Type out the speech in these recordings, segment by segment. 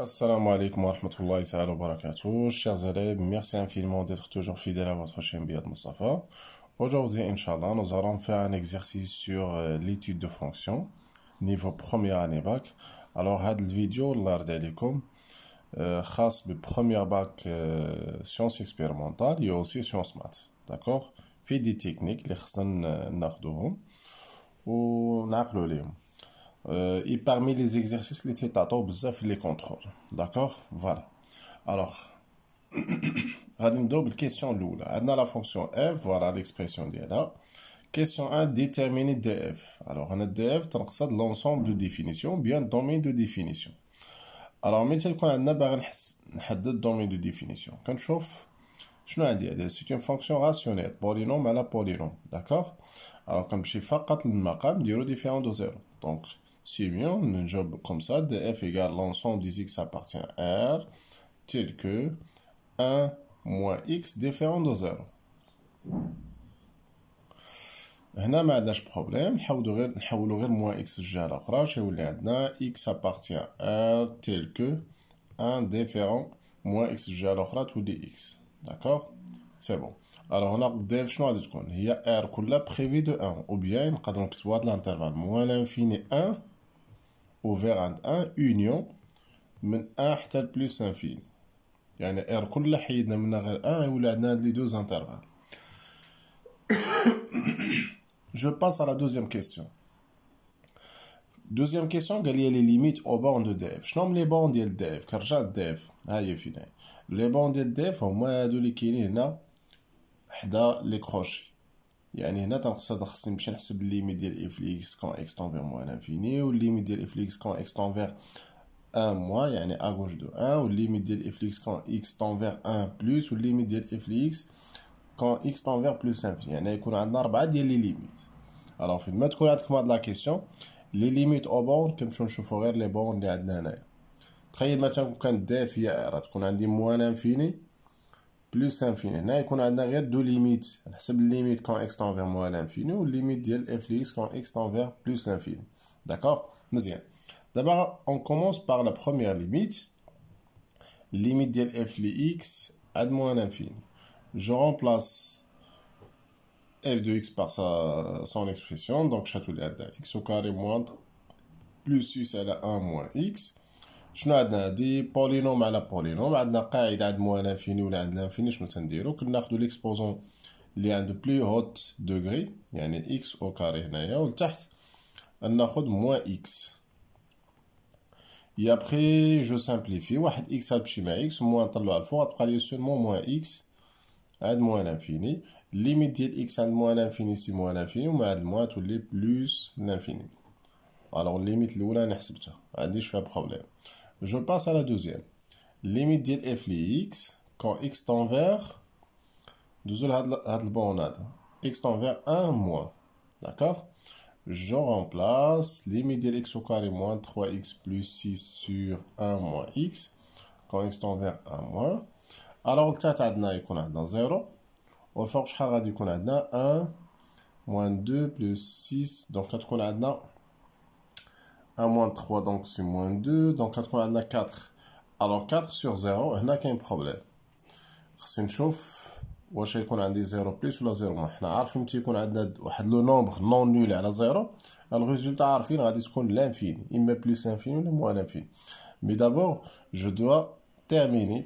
Assalamu alaikum wa rahmatullahi wa barakatuh. Chers élèves, merci infiniment d'être toujours fidèles à votre chaîne Biad Mustafa. Aujourd'hui, Inch'Allah, nous allons faire un exercice sur l'étude de fonctions, niveau première année bac. Alors, cette vidéo, l'ard alaikum, khas le premier bac sciences expérimentales et aussi sciences maths. D'accord Fait des techniques, les khassan nardohom, ou n'aqlo Euh, et parmi les exercices, les tétatos, bzaf, les contrôles. D'accord Voilà. Alors, une double question l'oula. On a la fonction f, voilà l'expression d'elle. Question 1, déterminer df. Alors, on a df, ça de l'ensemble de définition, bien domaine de définition. Alors, mettez qu'on a le domaine de définition. Quand je شنو عندي هذا سيت اون فونكسيون راسيونيل بولينوم على بولينوم داكوغ الوغ كنمشي فقط للمقام نديرو différent de زيرو Donc... Si bien, Simeon, un job comme ça, df égale l'ensemble des x appartient à R, tel que 1 moins x différent de 0. Maintenant, ma dash problème, nous avons moins x à la phrase, x appartient à R, tel que 1 différent moins x à la phrase, ou dx. D'accord C'est bon. Alors, on a def, je dit qu'on a R, qu'on a prévu de 1, ou bien, quand on a l'intervalle moins l'infini 1, اوفير عند ان اونيون من ان حتى لبلوس انفيني يعني ار كل حيدنا منها غير ان ولا عندنا لي دوز انترفال جو باس على دوزيام كيستيون دوزيام كيسيون قال لي لي ليميت او بون دو ديف شنو هما لي بون ديال ديف كنرجع لديف ها هي فين لي بون ديال ديف هما هادو اللي كاينين هنا حدا لي كروشي يعني هنا تنقصد خصني نمشي نحسب الليميت ديال اف ليكس كون اكس فيغ موان انفيني والليميت ديال اف ليكس كون اكس فيغ ان موان يعني اغوش دو ان والليميت ديال اف ليكس كون اكس فيغ ان بلوس والليميت ديال اف ليكس كون اكس فيغ بلوس انفيني يعني يكون عندنا ربعة ديال لي ليميت الوغ فين ما تكون عندك هاد لا كيسيون لي ليميت او بون كنمشيو نشوفو غير لي بون لي عندنا هنايا تخيل مثلا كانت دافيه راه تكون عندي موان انفيني plus l'infini. Là, on a deux limites. limite. On limite quand x tend vers moins l'infini ou limite de f de x quand x tend vers plus l'infini. D'accord D'abord, on commence par la première limite. Limite de f de x à moins l'infini. Je remplace f de x par son expression. Donc, je suis x au carré moins plus x à 1 moins x. شنو عندنا دي بولينوم على بولينوم عندنا قاعده عند انفيني ولا عند لانفيني شنو تنديرو كناخدو ليكسبوزون اللي عنده بلي هوت دوغري يعني اكس او كاري هنايا ولتحت ناخد موان اكس يا ابخي جو سامبليفي واحد اكس هادشي مع اكس موان نطلعو الفوق تبقى لي سولمون موان اكس عند موان انفيني ليميت ديال اكس عند موان انفيني سي موان انفيني ومع هاد موان تولي بلوس لانفيني الوغ ليميت الاولى انا حسبتها معنديش فيها بروبليم Je passe à la deuxième. Limite de f li x quand x tend vers had x tend vers 1 moins. D'accord Je remplace limite de x au carré moins 3x plus 6 sur 1 moins x quand x tend vers 1 moins. Alors le est عندنا يكون عندنا 0 والفوق شحال غادي يكون عندنا 1 moins 2 plus 6 donc on عندنا 1 moins 3, donc c'est moins 2. Donc, on a 4. Alors, 4 sur 0, on a un problème. خصني نشوف واش يكون عندي 0 بليس ولا 0 موان حنا عارفين متى يكون عندنا واحد لو نومبر نون نول على 0 الريزولتا عارفين غادي تكون لانفيني اما بلس انفيني ولا موان انفيني مي دابور جو دوا تيرميني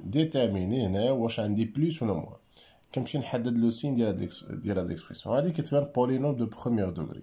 ديتيرميني هنا واش عندي بلس ولا موان كنمشي نحدد لو سين ديال هاد ديال هاد ليكسبريسيون هادي كتبان بولينوم دو بروميير دوغري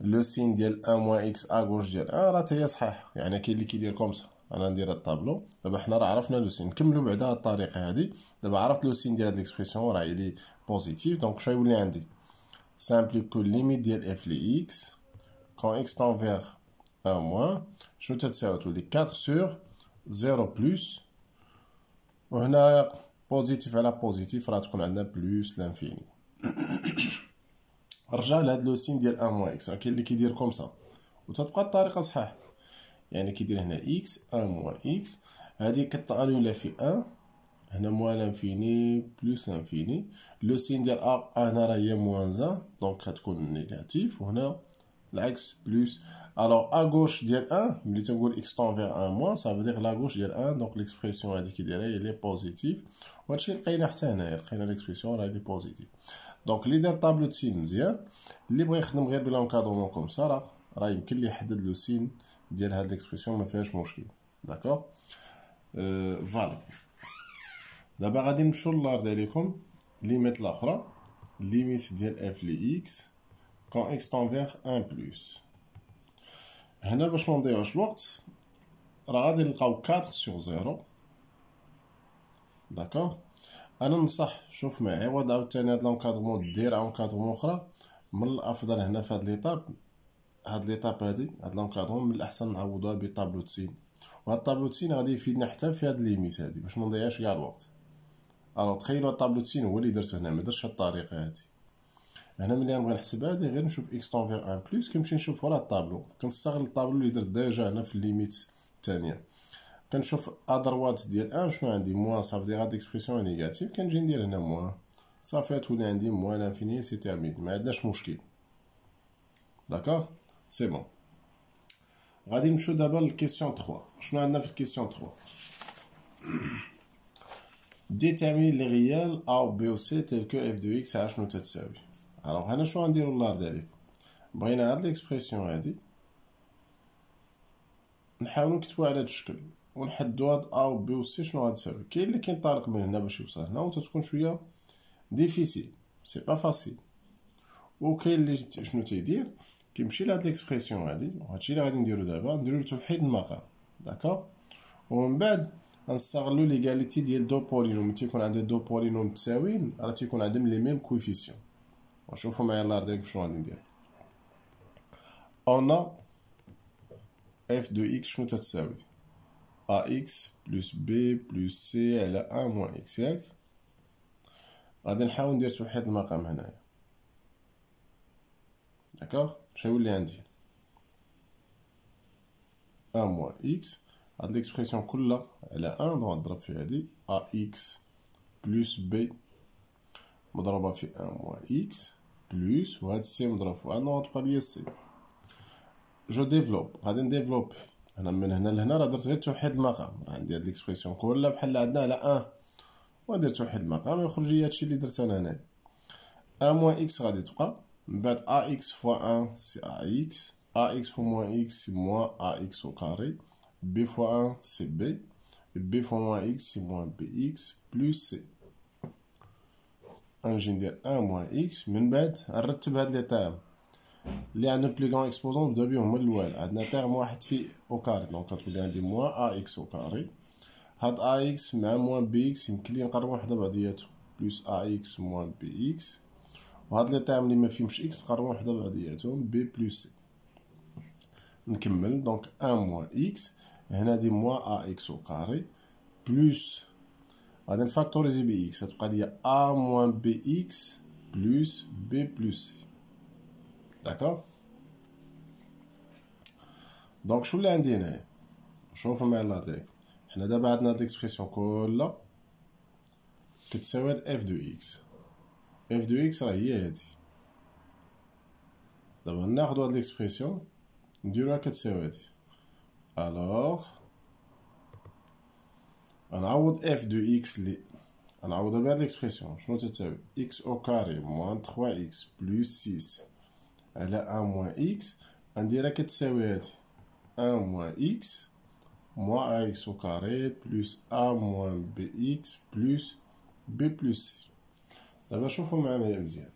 لو سين ديال ان موان اكس ا غوش ديال ان راه هي صحيح يعني كاين اللي كيدير كومسا انا ندير الطابلو دابا حنا راه عرفنا لو سين نكملو بعدا هاد الطريقه هادي دابا عرفت لو سين ديال هاد ليكسبرسيون راه الي بوزيتيف دونك شنو يولي عندي سامبليكو ليميت ديال اف لي اكس كون اكس فيغ ان موان شنو تتساوي تولي 4 سور 0 بلس وهنا بوزيتيف على بوزيتيف راه تكون عندنا بلس لانفيني رجع لهاد لو سين ديال ان موان اكس راه كاين اللي كيدير كوم سا وتبقى الطريقه صحيح يعني كيدير هنا اكس ان موان اكس هادي كتعالي ولا في ان هنا موان لانفيني بلوس انفيني لو سين ديال ا هنا راه هي موان زان دونك غتكون نيجاتيف وهنا العكس بلوس الوغ ا غوش ديال ان ملي تنقول اكس طون فيغ ان موان سا فودير لا غوش ديال ان دونك ليكسبرسيون هادي كيدايرها هي لي بوزيتيف وهادشي لقينا حتى هنايا لقينا ليكسبرسيون راه لي بوزيتيف دونك اللي دار طابلو سين مزيان اللي بغى يخدم غير بلا انكادرمون كوم سا راه راه يمكن لي يحدد لو سين ديال هاد ليكسبرسيون ما فيهاش مشكل داكوغ أه فالي دابا غادي نمشيو للارض عليكم ليميت الاخرى ليميت ديال اف لي اكس كون اكس تنفير ان بلوس هنا باش ما نضيعوش الوقت راه غادي نلقاو 4 سور زيرو داكوغ انا نصح شوف مع عوض عاوتاني هاد لونكادرمون دير اونكادرمون اخرى من الافضل هنا في هاد ليطاب هاد ليطاب هادي هاد لونكادرمون من الاحسن نعوضوها بطابلو تسين وهاد طابلو تسين غادي يفيدنا حتى في هاد ليميت هادي باش نضيعش كاع الوقت الو تخيلوا الطابلو تسين هو اللي درت هنا ما درتش هاد الطريقه هادي هنا ملي غنبغي نحسب هادي غير نشوف اكس طون فيغ ان بلس كنمشي نشوف ورا الطابلو كنستغل الطابلو اللي درت ديجا هنا في الليميت الثانيه كنشوف ادروات ديال ان شنو عندي موا صافي دي غاد اكسبريسيون نيجاتيف كنجي ندير هنا موا صافي تولي عندي موا لانفيني سي تيرمين ما عندناش مشكل داكوغ سي بون غادي نمشيو دابا للكيسيون 3 شنو عندنا في الكيسيون 3 ديتيرمين لي ريال او بي او سي تيل كو اف دو اكس على شنو تتساوي الوغ هنا شنو غنديرو الله عليكم بغينا هاد ليكسبريسيون هادي نحاولو نكتبو على هاد الشكل ونحدو هاد ا و بي و سي شنو غتساوي كاين اللي كينطلق من هنا باش يوصل هنا وتتكون شويه ديفيسيل سي با فاسيل وكاين اللي شنو تيدير كيمشي لهاد ليكسبرسيون هادي وهادشي اللي غادي نديرو دابا نديرو توحيد المقام داكوغ ومن بعد غنستغلو ليغاليتي ديال دو بولينوم ملي تيكون عندو دو بولينوم متساويين راه تيكون عندهم لي ميم كويفيسيون ونشوفو معايا الله يرضي عليكم شنو غادي ندير اون اف دو اكس شنو تتساوي ax بلس b بلس c على a موان إكس ياك غادي نحاول ندير توحيد المقام هنايا داكوغ باش يولي عندي a موان إكس هاد ليكسبرسيون كلها على أن دونك نضرب في هادي أ إكس بلس بي مضروبة في أن موان إكس بلس وهاد سي مضرب في أن دونك نضرب ليا سي جو ديفلوب غادي نديفلوبي انا من هنا لهنا راه درت غير توحيد المقام راه عندي هاد ليكسبرسيون كلها بحال عندنا على ان آه. ودير توحيد المقام يخرج لي هادشي اللي درت انا هنايا ان موان اكس غادي تبقى من بعد ا اكس فوا ان سي ا اكس ا اكس فوا موان اكس سي موان ا اكس او كاري بي فوا ان سي بي بي فوا موان اكس سي موان بي اكس بلس سي انجي ندير ان موان اكس من بعد نرتب هاد لي تيرم اللي عندنا بلو كان اكسبوزون نبدا بيهم من الاول عندنا تيرم واحد في او كاري دونك كتولي عندي موان ا اكس او كاري هاد ا اكس مع موان بي اكس يمكن لي نقربو وحده بعضياتو بلوس ا اكس موان بي اكس وهاد لي تيرم لي مافيهمش اكس نقربو وحده بعضياتهم بي بلوس سي نكمل دونك ان موان اكس هنا دي موان ا اكس او كاري بلوس غادي نفاكتوريزي بي اكس غتبقى ليا ا موان بي اكس بلوس بي بلوس سي داكور دونك شو اللي عندي هنايا شوفوا معايا لا حنا دابا عندنا هاد ليكسبريسيون كلها كتساوي اف دو اكس اف دو اكس راه هي هادي دابا ناخدو هاد ليكسبريسيون نديروها كتساوي هادي الوغ غنعوض اف دو اكس لي غنعوضها بهاد ليكسبريسيون شنو تتساوي اكس او كاري موان تخوا اكس بلوس سيس على ا موان إكس غنديرها كتساوي هادي ا موان إكس موان ا إكس أو كاري بلوس أ موان بي إكس بلوس بي بلوس سي دابا شوفو معايا مزيان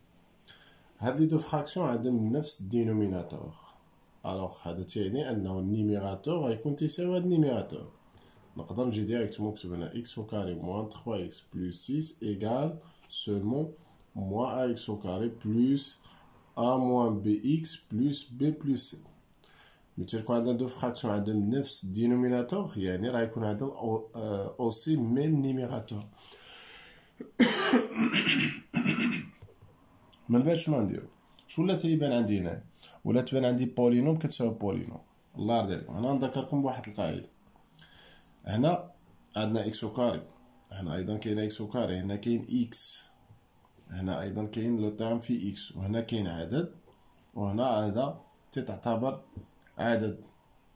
هاد لي دو فراكسيون عندهم نفس الدينوميناتور الوغ هذا تيعني انه النيميراتور غيكون تيساوي هاد النيميراتور نقدر نجي ديريكتومون نكتب هنا اكس او كاري موان 3 اكس بلوس 6 ايكال سولمون موان ا اكس او كاري بلوس A moins bx plus b plus c تيكون عندنا دو فخاكسيون عندهم نفس دينوميناتور يعني راه يكون عندهم اوسي آه، ميم نيميراتور من بعد شنو نديرو شنو ولا تيبان عندي هنا ولا تبان عندي بولينوم كتساوي بولينوم الله يرضي عليكم انا نذكركم بواحد القاعده هنا عندنا اكس كاري هنا ايضا كاين اكس كاري هنا كاين اكس هنا أيضا كاين لو تيرم في إكس وهنا كاين عدد وهنا عادة تتعتبر عدد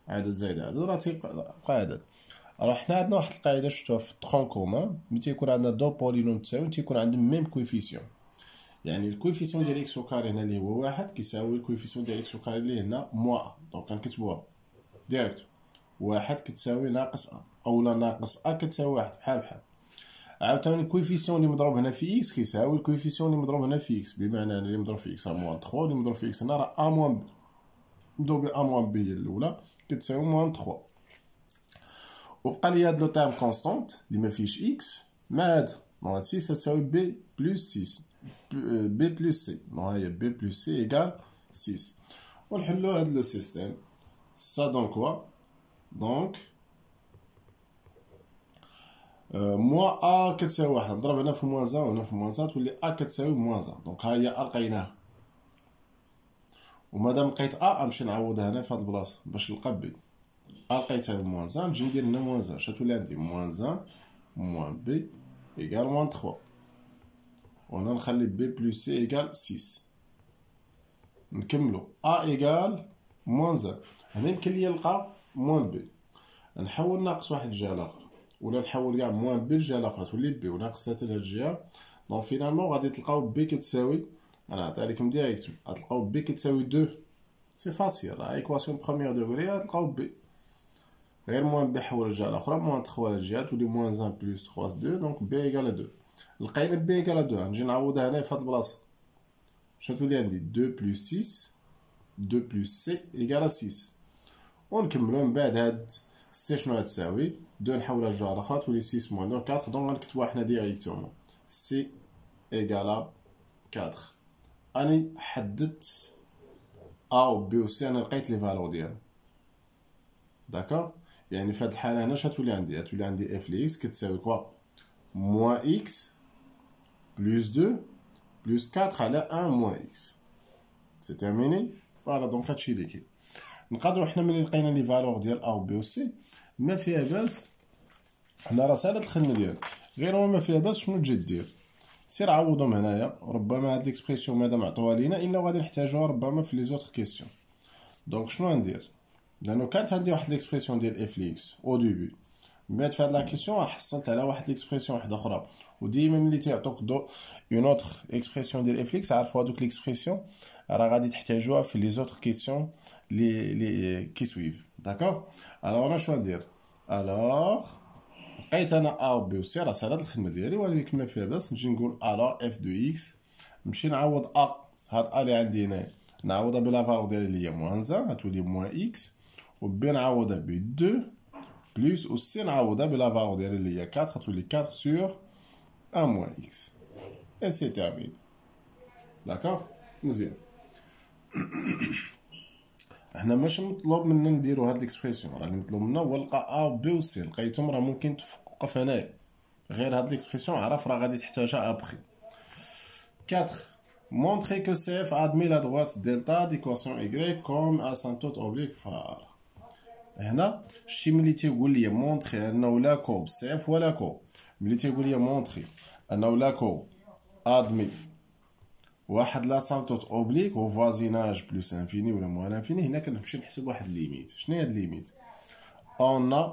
عدد زائد عدد راه تيبقى عدد راه حنا عندنا واحد القاعده شفتوها في الترون كومون ملي تيكون عندنا دو بولينوم تساوي تيكون عندهم ميم كويفيسيون يعني الكويفيسيون ديال اكس وكاري هنا اللي هو واحد كيساوي الكويفيسيون ديال اكس وكاري اللي هنا موا دونك كنكتبوها ديريكت واحد كتساوي ناقص ا اولا ناقص ا كتساوي واحد بحال بحال عاوتاني الكويفيسيون اللي مضروب هنا في اكس كيساوي الكويفيسيون اللي مضروب هنا في اكس بمعنى ان اللي مضروب في اكس ا موان 3 اللي مضروب في اكس هنا راه ا موان مضروب ا موان بي الاولى كتساوي موان 3 وبقى لي هاد لو تيرم كونستانت اللي ما فيهش اكس مع هاد موان 6 تساوي بي بلس 6 بي بلس سي دونك هي بي بلس سي ايكال 6 ونحلو هاد لو سيستيم سا دونك وا دونك موا ا كتساوي واحد نضرب هنا في موانزا وهنا في موانزا تولي ا كتساوي موانزا دونك ها هي ا لقيناها ومادام لقيت ا غنمشي نعوضها هنا في هاد البلاصه باش نلقى بي ا لقيتها موازا نجي ندير هنا موازا تولي عندي موانزا موان بي ايكال موان تخوا وهنا نخلي بي بلو سي ايكال سيس نكملو ا ايكال موان زان هنا يمكن لي نلقى موان بي نحول ناقص واحد الجهه لاخر ولا نحول كاع موان للجهه الاخرى تولي بي وناقص لهاد الجهه دونك فينالمون غادي تلقاو بي كتساوي انا نعطيها لكم ديريكت غتلقاو بي كتساوي دو سي فاسيل راه ايكواسيون بروميير دوغري غتلقاو بي غير موان بي حول الجهه الاخرى موان تخوا الجهه تولي موان 1 بلوس تخوا دو دونك بي ايكال دو لقينا بي ايكال دو نجي نعوضها هنا في هاد البلاصه شنو تولي عندي دو بلوس سيس دو بلوس سي ايكال سيس ونكملو من بعد هاد 6 شنو تساوي دو نحاولها رجع على خاطر تولي 6 موان دونك 4 دونك غنكتبوها حنا ديريكتومون سي ايكالا 4 اني حددت ا و بي و سي انا لقيت لي فالور ديالهم داكوغ يعني في هاد الحاله هنا اش غتولي عندي غتولي عندي اف لي اكس كتساوي كوا موان اكس بلوس دو بلوس 4 على 1 موان اكس سي تيرميني فوالا دونك هادشي اللي كاين نقدروا حنا ملي لقينا لي فالور ديال ا و بي و سي ما فيها باس حنا راه سهله الخدمه ديال غير هو ما فيها باس شنو تجي دير سير عوضهم هنايا ربما هاد ليكسبرسيون مادام عطوها لينا الا غادي نحتاجوها ربما في لي زوطخ كيسيون دونك شنو ندير لانه كانت عندي واحد ليكسبرسيون ديال اف ليكس او دوبي من بعد في هاد لا كيسيون حصلت على واحد ليكسبرسيون واحده اخرى وديما ملي تيعطوك دو اون اوتر اكسبرسيون ديال اف ليكس عرفوا هادوك ليكسبرسيون راه غادي تحتاجوها في لي زوطخ كيسيون لي لي كي سويف D'accord الوغ انا شنو choix الوغ لقيت انا ا و بي و سي راه سهلات الخدمه ديالي ولكن ما فيها باس نجي نقول الوغ اف دو اكس نمشي نعوض ا هاد ا لي عندي هنايا نعوضها بلا فالور ديالي اللي هي موان زان غتولي موان اكس و بي نعوضها ب دو بلوس و سي نعوضها بلا فالور ديالي اللي هي 4 غتولي 4 سور ان موان اكس اي سي تيرمين داكوغ مزيان هنا ماشي مطلوب منا نديرو هاد ليكسبريسيون راه مطلوب منا هو لقى ا بي و سي لقيتهم راه ممكن توقف هنايا غير هاد ليكسبريسيون عرف راه غادي تحتاجها ابخي 4 كو سي اف ادمي لا droite دلتا ديكواسيون اي كوم اسانتوت اوبليك فار هنا شتي ملي تيقول لي مونتري انه لا كوب اف ولا كوب ملي تيقول لي مونتري انه لا كوب ادمي واحد لا توت اوبليك هو فوازيناج بلوس انفيني ولا موان انفيني هنا كنمشي نحسب واحد ليميت شنو هي هاد ليميت اون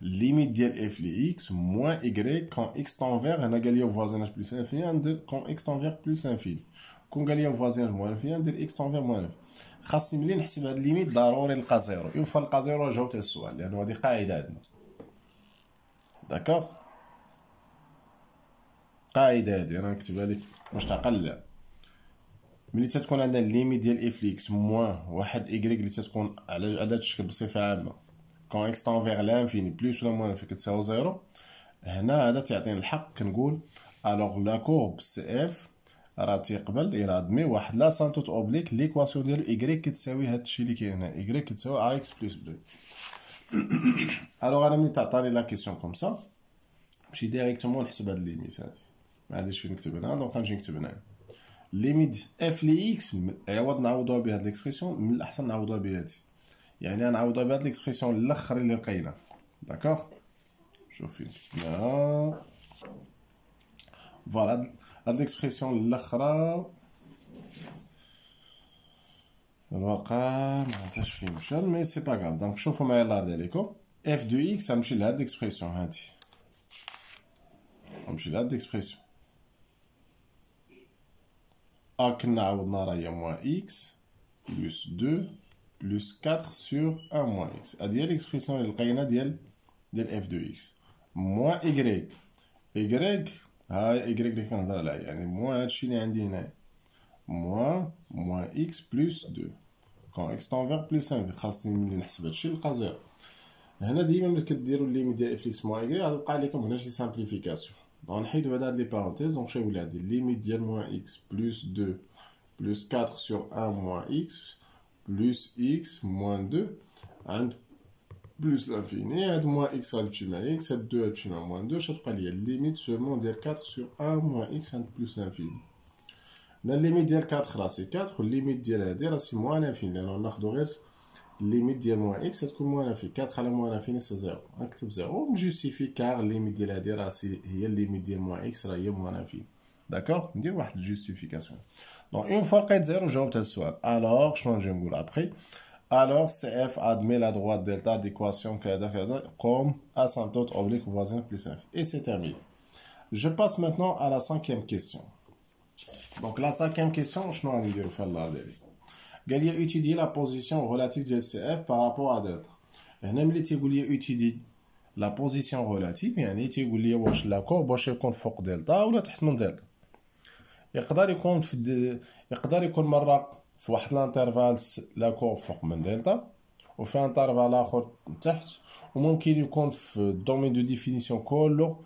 ليميت ديال اف لي اكس موان ايغريك كون اكس تنفير هنا قال لي فوازيناج بلوس انفيني ندير كون اكس تنفير بلوس انفيني كون قال لي فوازيناج موان انفيني ندير اكس تنفير موان انفيني خاصني ملي نحسب هاد ليميت ضروري نلقى زيرو فوا نلقى زيرو جاوبت على السؤال لانه هادي قاعده عندنا داكوغ قاعده هذه انا نكتبها لك واش تعقل ملي تتكون عندنا ليميت ديال اف ليكس موان واحد ايكغيك اللي تتكون على عدد الشكل بصفه عامه كون اكس طونفيغ لانفيني بلوس ولا موان في كتساوي زيرو هنا هذا تيعطيني الحق كنقول الوغ لا كورب سي اف راه تيقبل الى ادمي واحد لا سانتوت اوبليك ليكواسيون ديال ايكغيك كتساوي هاد الشيء اللي كاين هنا ايكغيك كتساوي ا اكس بلوس بلو الوغ انا ملي تعطاني لا كيسيون كوم سا نمشي ديريكتومون نحسب هاد ليميت هادي ما عنديش فين نكتب هنا دونك غنجي نكتب هنا ليميت اف لي اكس عوض نعوضوها بهاد ليكسبرسيون من الاحسن نعوضوها بهادي يعني غنعوضوها بهاد ليكسبرسيون الاخر اللي لقينا داكوغ شوف فين كتبناها فوالا هاد ليكسبرسيون الاخرى الورقه ما عرفتش فين مشى مي سي با غاف دونك شوفوا معايا الله يرضي عليكم اف دو اكس غنمشي لهاد ليكسبرسيون هادي غنمشي لهاد ليكسبرسيون A كنا عوضنا راه هي موان إكس بلوس دو بلوس كاتر سور أن موان إكس هادي هي ليكسبريسيون لي لقينا ديال ديال إف دو إكس موان إكغيك إكغيك ها إكغيك لي كنهضر عليها يعني موان هادشي لي عندي هنايا موان موان إكس بلوس دو كون إكس تنفيغ بلوس أن خاصني ملي نحسب هادشي نلقى زيرو هنا ديما ملي كديرو ليميت ديال إف إكس موان إكغيك غتبقى عليكم هنا شي سامبليفيكاسيون On a fait des parenthèses, donc je vais vous dire limite de moins x plus 2 plus 4 sur 1 moins x plus x moins 2 and plus l'infini, et moins x à x, et 2 à l'ultime moins 2, je vais limite seulement de 4 sur 1 moins x and plus l'infini. La limite de 4 là c'est 4, limite de 2 là c'est moins l'infini, alors on a Limite ديال x اكس غتكون moins في 4 على 0. في نص 0 0. زيرو ونجوستيفي كار limite هي ليميت ديال موان اكس راه هي moins في داكوغ ندير واحد الجوستيفيكاسيون دونك اون جاوبت السؤال الوغ شنو Alors, CF admet la droite delta d'équation comme asymptote oblique voisine plus f. Et c'est terminé. Je passe maintenant à la cinquième question. Donc, la cinquième question, je vais vous قال لي اوتيدي لا بوزيسيون relative ديال سي اف بارابور ا دوطر هنا ملي تيقول لي اوتيدي لا بوزيسيون ريلاتيف يعني تيقول لي واش لا كورب واش يكون فوق دلتا ولا تحت من دلتا يقدر يكون في يقدر يكون مره في واحد الانترفال لا كورب فوق من دلتا وفي انترفال اخر تحت وممكن يكون في الدومين دو ديفينيسيون كولو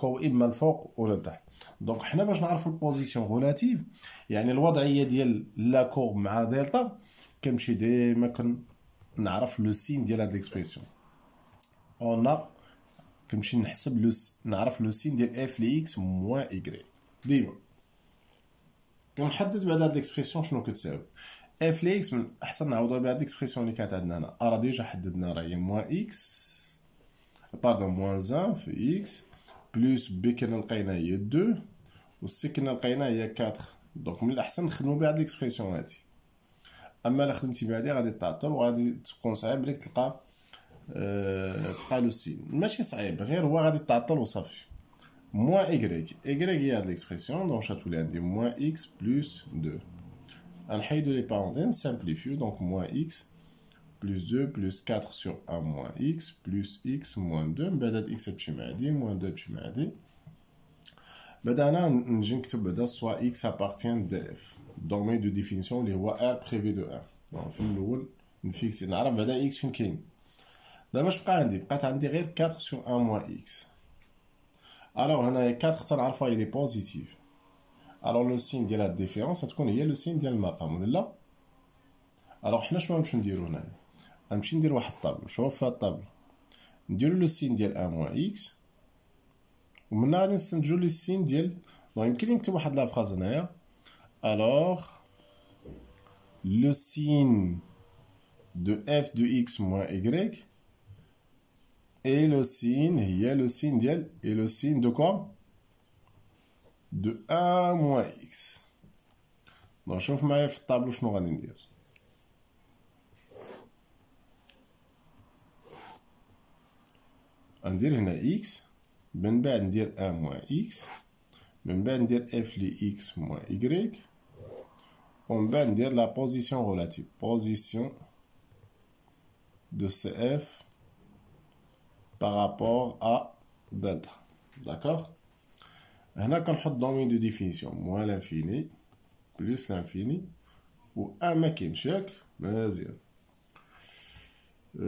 كو اما الفوق ولا لتحت دونك حنا باش نعرفوا البوزيسيون غولاتيف يعني الوضعيه ديال لاكور مع دلتا كنمشي ديما كنعرف لو سين ديال هاد ليكسبريسيون اون كنمشي نحسب لو نعرف لو سين ديال اف لي اكس موان ايكغي ديما كنحدد بعد هاد ليكسبريسيون شنو كتساوي اف لي اكس من احسن نعوضها بهاد ليكسبريسيون اللي كانت عندنا هنا راه ديجا حددنا راه هي موان اكس باردون موان زان في اكس بلوس بي كان لقينا هي دو و سي كنا لقينا هي 4 دونك من الاحسن نخدمو بهاد ليكسبريسيون هادي اما الا خدمتي بهادي غادي تعطل وغادي تكون صعيب ليك تلقى آه، تلقى لو سين ماشي صعيب غير هو غادي تعطل وصافي موان إيكغيك إيكغيك هي هاد ليكسبريسيون دونك غتولي عندي موان إكس بلوس دو غنحيدو لي بارونتين سامبليفيو دونك موان إكس plus 2 plus 4 sur 1 moins x plus x moins 2 بدات x بشي moins 2 بشي معادي بدا انا نجي نكتب بعدا سوا x appartient de f domaine de définition اللي هو r بريفي دو 1 دونك في الاول نفيكسي نعرف بعدا x فين كاين دابا اش بقى عندي بقات عندي غير 4 sur 1 moins x الوغ هنايا 4 تنعرفها هي est بوزيتيف الوغ لو سين ديال هاد ديفيرونس غتكون هي لو سين ديال المقام ولا لا الوغ حنا شنو غنمشيو نديرو هنايا غنمشي ندير واحد الطابلو شوف هاد الطابلو نديرو لو سين ديال ان موان اكس ومن غادي نستنتجو لو سين ديال دونك يمكن نكتب واحد لافراز هنايا الوغ لو سين دو اف دو اكس موان ايكغيك اي لو سين هي لو سين ديال اي لو سين دو كوا دو ان موان اكس دونك شوف معايا في الطابلو شنو غادي ندير On va dire x, on va dire 1 moins x, on va dire f x moins y, on va dire la position relative, position de cf par rapport à delta, d'accord On va mettre dans de définition, moins l'infini, plus l'infini, ou un Macintosh, ok Euh,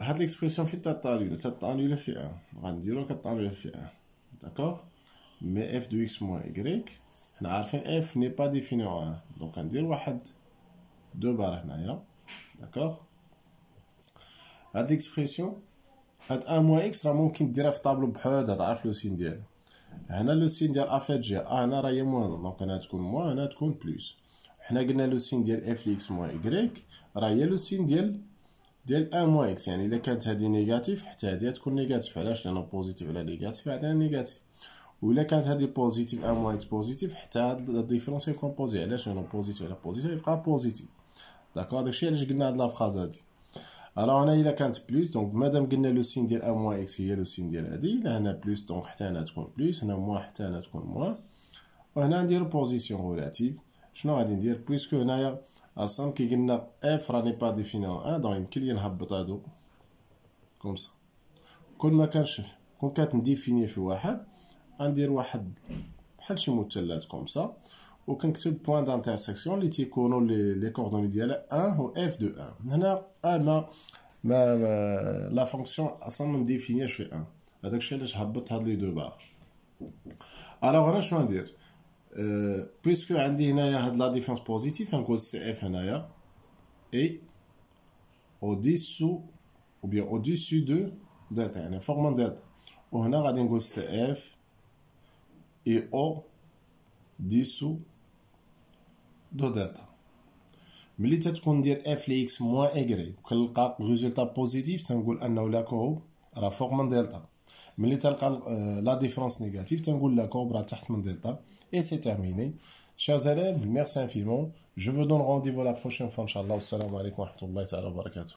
هاد ليكسبرسيون فين تاتاليو في فئه غنديرو في فئه داكوغ مي اف دو اكس موان ايكغيك حنا عارفين اف ني با ديفيني ان دونك غندير واحد دو بار هنايا داكوغ هاد ليكسبرسيون هاد ان موان اكس راه ممكن ديرها في طابلو بحالها تعرف لو سين ديال هنا لو سين ديال اف جي ا هنا راه هي موان دونك هنا تكون موان هنا تكون بلوس حنا قلنا لو سين ديال اف اكس موان ايكغيك راه هي لو سين ديال ديال ان موان اكس يعني الا كانت هذه نيجاتيف حتى هذه تكون نيجاتيف علاش لانه بوزيتيف على نيجاتيف عاد نيجاتيف و الا كانت هذه بوزيتيف ان موان اكس بوزيتيف حتى هاد الديفيرونس يكون بوزي علاش لانه بوزيتيف على بوزيتيف يبقى بوزيتيف داكوغ داكشي علاش قلنا هاد لافراز هادي الوغ هنا الا كانت بلوس دونك مادام قلنا لو سين ديال ان موان اكس هي لو سين ديال هادي الا هنا بلوس دونك حتى هنا تكون بلوس هنا موان حتى هنا تكون موان وهنا ندير بوزيسيون رولاتيف شنو غادي ندير بويسكو هنايا اصلا كي قلنا اف راني با ديفينيها ان دونك يمكن لي نهبط هادو كوم سا كل ما كانش كون كانت نديفيني في واحد غندير واحد بحال شي مثلث كوم سا وكنكتب بوان دانترسيكسيون لي تيكونو لي لي كوردوني ديالها ان و اف دو ان هنا ان ما ما, لا فونكسيون اصلا ما مديفينياش في ان هذاك الشيء علاش هبط هاد لي دو بار الوغ انا شنو ندير بويسكو أه، عندي هنايا هاد لا ديفونس بوزيتيف غنقول سي اف هنايا اي او ديسو او بيان او ديسو دو دلتا يعني من دلتا وهنا غادي نقول سي اف اي او ديسو دو دلتا ملي تتكون ديال اف لي اكس موان ايكري وكنلقى ريزولتا بوزيتيف تنقول انه لا كوب راه فوق من دلتا ملي تلقى أه، لا ديفرونس نيجاتيف تنقول لا كوب راه تحت من دلتا Et c'est terminé. Chers élèves, merci infiniment. Je vous donne rendez-vous la prochaine fois, Inch'Allah. Assalamu alaikum wa rahmatullahi wa barakatuh.